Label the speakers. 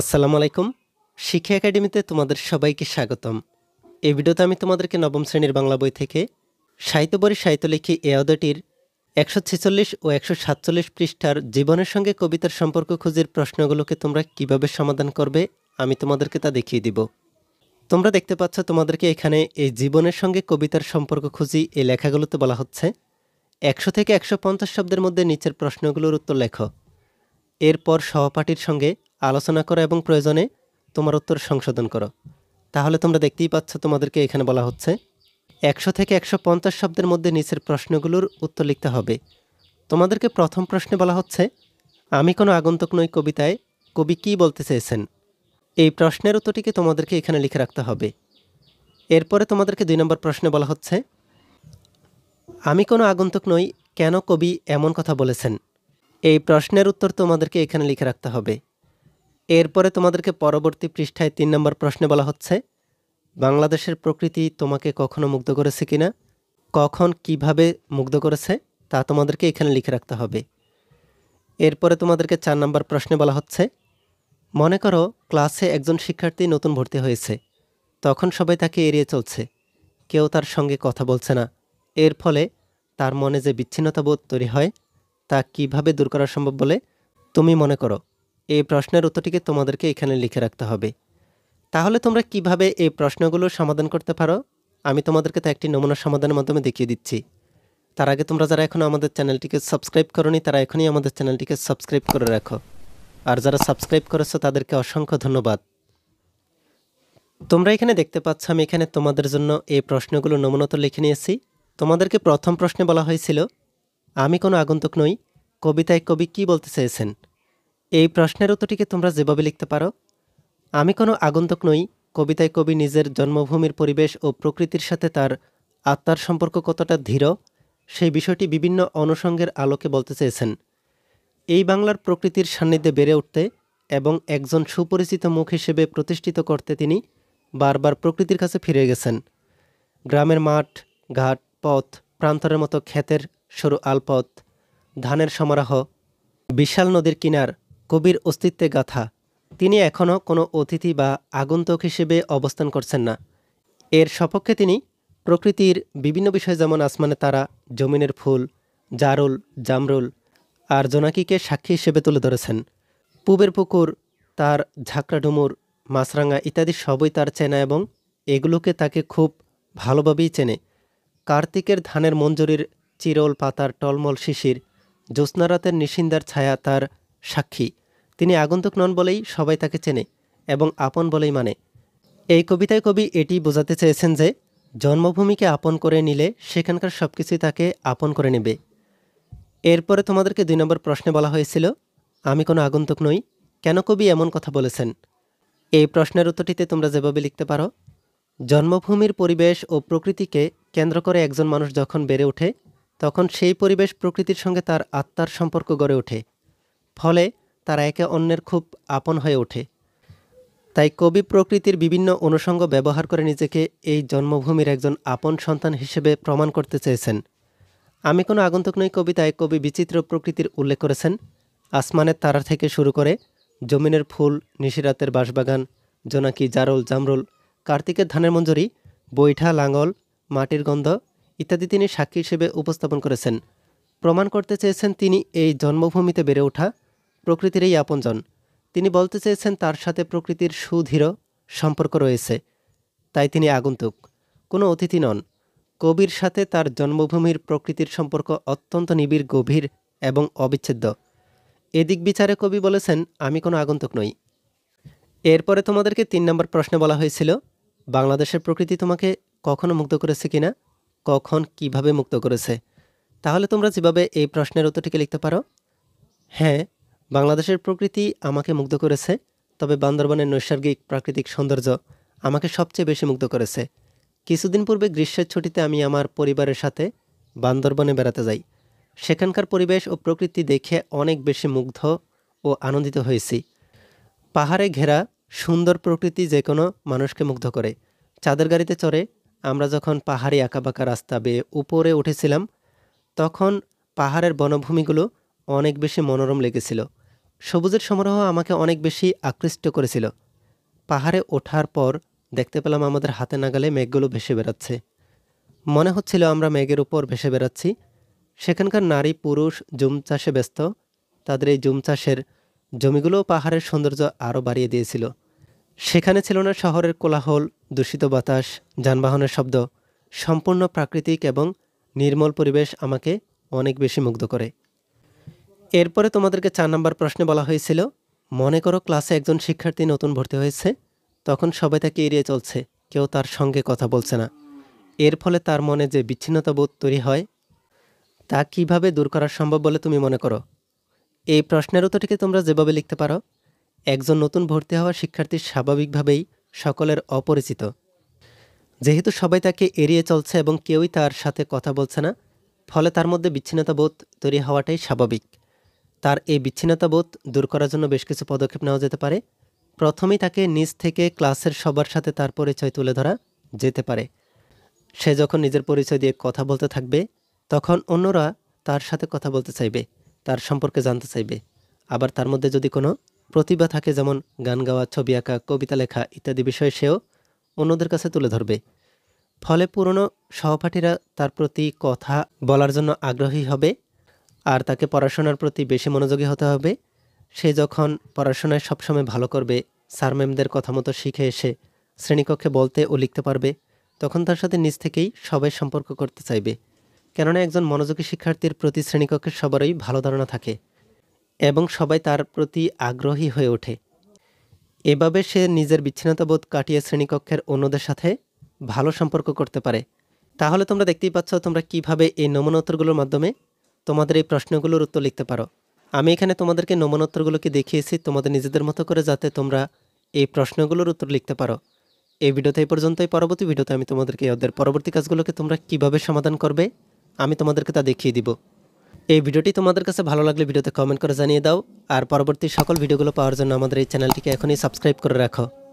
Speaker 1: আসসালামু আলাইকুম শিক্ষা একাডেমিতে তোমাদের সবাইকে স্বাগতম এই ভিডিওতে আমি তোমাদেরকে নবম শ্রেণীর বাংলা বই থেকে সাহিত্যবরী সাহিত্যলেখী এ একশো ছেচল্লিশ ও একশো সাতচল্লিশ পৃষ্ঠার জীবনের সঙ্গে কবিতার সম্পর্ক খুঁজির প্রশ্নগুলোকে তোমরা কিভাবে সমাধান করবে আমি তোমাদেরকে তা দেখিয়ে দিব তোমরা দেখতে পাচ্ছ তোমাদেরকে এখানে এই জীবনের সঙ্গে কবিতার সম্পর্ক খুঁজি এই লেখাগুলোতে বলা হচ্ছে একশো থেকে একশো পঞ্চাশ শব্দের মধ্যে নিচের প্রশ্নগুলোর উত্তর লেখো এরপর সহপাঠীর সঙ্গে আলোচনা করো এবং প্রয়োজনে তোমার উত্তর সংশোধন করো তাহলে তোমরা দেখতেই পাচ্ছ তোমাদেরকে এখানে বলা হচ্ছে একশো থেকে একশো পঞ্চাশ শব্দের মধ্যে নিচের প্রশ্নগুলোর উত্তর লিখতে হবে তোমাদেরকে প্রথম প্রশ্নে বলা হচ্ছে আমি কোনো আগন্তুক নই কবিতায় কবি কী বলতে চেয়েছেন এই প্রশ্নের উত্তরটিকে তোমাদেরকে এখানে লিখে রাখতে হবে এরপরে তোমাদেরকে দুই নম্বর প্রশ্নে বলা হচ্ছে আমি কোনো আগন্তুক নই কেন কবি এমন কথা বলেছেন এই প্রশ্নের উত্তর তোমাদেরকে এখানে লিখে রাখতে হবে এরপরে তোমাদেরকে পরবর্তী পৃষ্ঠায় তিন নম্বর প্রশ্নে বলা হচ্ছে বাংলাদেশের প্রকৃতি তোমাকে কখনো মুগ্ধ করেছে কিনা কখন কিভাবে মুগ্ধ করেছে তা তোমাদেরকে এখানে লিখে রাখতে হবে এরপরে তোমাদেরকে চার নম্বর প্রশ্নে বলা হচ্ছে মনে করো ক্লাসে একজন শিক্ষার্থী নতুন ভর্তি হয়েছে তখন সবাই তাকে এড়িয়ে চলছে কেউ তার সঙ্গে কথা বলছে না এর ফলে তার মনে যে বিচ্ছিন্নতাবোধ তৈরি হয় তা কিভাবে দূর করা সম্ভব বলে তুমি মনে করো এই প্রশ্নের উত্তরটিকে তোমাদেরকে এখানে লিখে রাখতে হবে তাহলে তোমরা কিভাবে এই প্রশ্নগুলো সমাধান করতে পারো আমি তোমাদেরকে তা একটি নমুনা সমাধানের মাধ্যমে দেখিয়ে দিচ্ছি তার আগে তোমরা যারা এখনও আমাদের চ্যানেলটিকে সাবস্ক্রাইব নি তারা এখনই আমাদের চ্যানেলটিকে সাবস্ক্রাইব করে রাখো আর যারা সাবস্ক্রাইব করেছো তাদেরকে অসংখ্য ধন্যবাদ তোমরা এখানে দেখতে পাচ্ছ আমি এখানে তোমাদের জন্য এই প্রশ্নগুলো নমুনত লিখে নিয়েছি তোমাদেরকে প্রথম প্রশ্নে বলা হয়েছিল আমি কোনো আগন্তুক নই কবিতায় কবি কি বলতে চেয়েছেন এই প্রশ্নের উত্তরটিকে তোমরা যেভাবে লিখতে পারো আমি কোনো আগন্তক নই কবিতায় কবি নিজের জন্মভূমির পরিবেশ ও প্রকৃতির সাথে তার আত্মার সম্পর্ক কতটা ধীর সেই বিষয়টি বিভিন্ন অনুষঙ্গের আলোকে বলতে চেয়েছেন এই বাংলার প্রকৃতির সান্নিধ্যে বেড়ে উঠতে এবং একজন সুপরিচিত মুখ হিসেবে প্রতিষ্ঠিত করতে তিনি বারবার প্রকৃতির কাছে ফিরে গেছেন গ্রামের মাঠ ঘাট পথ প্রান্তরের মতো ক্ষেতের সরু আলপথ ধানের সমারোহ বিশাল নদীর কিনার কবির অস্তিত্বে গাথা তিনি এখনও কোনো অতিথি বা আগন্তুক হিসেবে অবস্থান করছেন না এর সপক্ষে তিনি প্রকৃতির বিভিন্ন বিষয় যেমন আসমানে তারা জমিনের ফুল জারুল জামরুল আর জোনাকিকে সাক্ষী হিসেবে তুলে ধরেছেন পুবের পুকুর তার ঝাঁকড়া ডুমুর মাছরাঙা ইত্যাদি সবই তার চেনা এবং এগুলোকে তাকে খুব ভালোভাবেই চেনে কার্তিকের ধানের মঞ্জুরির চিরল পাতার টলমল শিশির জ্যোৎস্নারাতের নিশিন্দার ছায়া তার সাক্ষী তিনি আগন্তুক নন বলেই সবাই তাকে চেনে এবং আপন বলেই মানে এই কবিতায় কবি এটি বোঝাতে চেয়েছেন যে জন্মভূমিকে আপন করে নিলে সেখানকার সব কিছুই তাকে আপন করে নেবে এরপরে তোমাদেরকে দুই নম্বর প্রশ্নে বলা হয়েছিল আমি কোনো আগন্তুক নই কেন কবি এমন কথা বলেছেন এই প্রশ্নের উত্তরটিতে তোমরা যেভাবে লিখতে পারো জন্মভূমির পরিবেশ ও প্রকৃতিকে কেন্দ্র করে একজন মানুষ যখন বেড়ে ওঠে তখন সেই পরিবেশ প্রকৃতির সঙ্গে তার আত্মার সম্পর্ক গড়ে ওঠে ফলে তারা একে অন্যের খুব আপন হয়ে ওঠে তাই কবি প্রকৃতির বিভিন্ন অনুষঙ্গ ব্যবহার করে নিজেকে এই জন্মভূমির একজন আপন সন্তান হিসেবে প্রমাণ করতে চেয়েছেন আমি কোনো আগন্তুক নই কবিতায় কবি বিচিত্র প্রকৃতির উল্লেখ করেছেন আসমানের তারা থেকে শুরু করে জমিনের ফুল নিশিরাতের বাঁশবাগান জোনাকি জারল জামরুল কার্তিকের ধানের মঞ্জুরি বৈঠা লাঙল মাটির গন্ধ ইত্যাদি তিনি সাক্ষী হিসেবে উপস্থাপন করেছেন প্রমাণ করতে চেয়েছেন তিনি এই জন্মভূমিতে বেড়ে ওঠা প্রকৃতিরই আপনজন তিনি বলতে চেয়েছেন তার সাথে প্রকৃতির সুদৃঢ় সম্পর্ক রয়েছে তাই তিনি আগন্তুক কোনো অতিথি নন কবির সাথে তার জন্মভূমির প্রকৃতির সম্পর্ক অত্যন্ত নিবিড় গভীর এবং অবিচ্ছেদ্য এদিক বিচারে কবি বলেছেন আমি কোনো আগন্তুক নই এরপরে তোমাদেরকে তিন নম্বর প্রশ্নে বলা হয়েছিল বাংলাদেশের প্রকৃতি তোমাকে কখনো মুক্ত করেছে কিনা কখন কিভাবে মুক্ত করেছে তাহলে তোমরা যেভাবে এই প্রশ্নের উত্তরটিকে লিখতে পারো হ্যাঁ বাংলাদেশের প্রকৃতি আমাকে মুগ্ধ করেছে তবে বান্দরবনের নৈসর্গিক প্রাকৃতিক সৌন্দর্য আমাকে সবচেয়ে বেশি মুগ্ধ করেছে কিছুদিন পূর্বে গ্রীষ্মের ছুটিতে আমি আমার পরিবারের সাথে বান্দরবনে বেড়াতে যাই সেখানকার পরিবেশ ও প্রকৃতি দেখে অনেক বেশি মুগ্ধ ও আনন্দিত হয়েছি পাহাড়ে ঘেরা সুন্দর প্রকৃতি যে কোনো মানুষকে মুগ্ধ করে চাঁদের গাড়িতে চড়ে আমরা যখন পাহাড়ি আঁকাবাঁকা রাস্তা বেয়ে উপরে উঠেছিলাম তখন পাহাড়ের বনভূমিগুলো অনেক বেশি মনোরম লেগেছিল সবুজের সমারোহ আমাকে অনেক বেশি আকৃষ্ট করেছিল পাহাড়ে ওঠার পর দেখতে পেলাম আমাদের হাতে নাগালে মেঘগুলো ভেসে বেড়াচ্ছে মনে হচ্ছিল আমরা মেঘের উপর ভেসে বেড়াচ্ছি সেখানকার নারী পুরুষ জুম চাষে ব্যস্ত তাদের এই জুম চাষের জমিগুলো পাহাড়ের সৌন্দর্য আরও বাড়িয়ে দিয়েছিল সেখানে ছিল না শহরের কোলাহল দূষিত বাতাস যানবাহনের শব্দ সম্পূর্ণ প্রাকৃতিক এবং নির্মল পরিবেশ আমাকে অনেক বেশি মুগ্ধ করে এরপরে তোমাদেরকে চার নম্বর প্রশ্নে বলা হয়েছিল মনে করো ক্লাসে একজন শিক্ষার্থী নতুন ভর্তি হয়েছে তখন সবাই তাকে এড়িয়ে চলছে কেউ তার সঙ্গে কথা বলছে না এর ফলে তার মনে যে বিচ্ছিন্নতা বোধ তৈরি হয় তা কিভাবে দূর করা সম্ভব বলে তুমি মনে করো এই প্রশ্নের উত্তরটিকে তোমরা যেভাবে লিখতে পারো একজন নতুন ভর্তি হওয়া শিক্ষার্থী স্বাভাবিকভাবেই সকলের অপরিচিত যেহেতু সবাই তাকে এড়িয়ে চলছে এবং কেউই তার সাথে কথা বলছে না ফলে তার মধ্যে বিচ্ছিন্নতা বোধ তৈরি হওয়াটাই স্বাভাবিক তার এই বিচ্ছিন্নতাবোধ দূর করার জন্য বেশ কিছু পদক্ষেপ নেওয়া যেতে পারে প্রথমেই তাকে নিজ থেকে ক্লাসের সবার সাথে তার পরিচয় তুলে ধরা যেতে পারে সে যখন নিজের পরিচয় দিয়ে কথা বলতে থাকবে তখন অন্যরা তার সাথে কথা বলতে চাইবে তার সম্পর্কে জানতে চাইবে আবার তার মধ্যে যদি কোনো প্রতিভা থাকে যেমন গান গাওয়া ছবি আঁকা কবিতা লেখা ইত্যাদি বিষয়ে সেও অন্যদের কাছে তুলে ধরবে ফলে পুরনো সহপাঠীরা তার প্রতি কথা বলার জন্য আগ্রহী হবে আর তাকে পড়াশোনার প্রতি বেশি মনোযোগী হতে হবে সে যখন পড়াশোনায় সবসময় ভালো করবে স্যার ম্যামদের কথা মতো শিখে এসে শ্রেণীকক্ষে বলতে ও লিখতে পারবে তখন তার সাথে নিজ থেকেই সবাই সম্পর্ক করতে চাইবে কেননা একজন মনোযোগী শিক্ষার্থীর প্রতি শ্রেণীকক্ষের সবারই ভালো ধারণা থাকে এবং সবাই তার প্রতি আগ্রহী হয়ে ওঠে এভাবে সে নিজের বিচ্ছিন্নতাবোধ কাটিয়ে শ্রেণীকক্ষের অন্যদের সাথে ভালো সম্পর্ক করতে পারে তাহলে তোমরা দেখতেই পাচ্ছ তোমরা কিভাবে এই নমুনোত্তরগুলোর মাধ্যমে তোমাদের এই প্রশ্নগুলোর উত্তর লিখতে পারো আমি এখানে তোমাদেরকে নমনোত্তরগুলোকে দেখিয়েছি তোমাদের নিজেদের মতো করে যাতে তোমরা এই প্রশ্নগুলোর উত্তর লিখতে পারো এই ভিডিওতে এই পর্যন্তই পরবর্তী ভিডিওতে আমি তোমাদেরকে ওদের পরবর্তী কাজগুলোকে তোমরা কিভাবে সমাধান করবে আমি তোমাদেরকে তা দেখিয়ে দিব এই ভিডিওটি তোমাদের কাছে ভালো লাগলে ভিডিওতে কমেন্ট করে জানিয়ে দাও আর পরবর্তী সকল ভিডিওগুলো পাওয়ার জন্য আমাদের এই চ্যানেলটিকে এখনই সাবস্ক্রাইব করে রাখো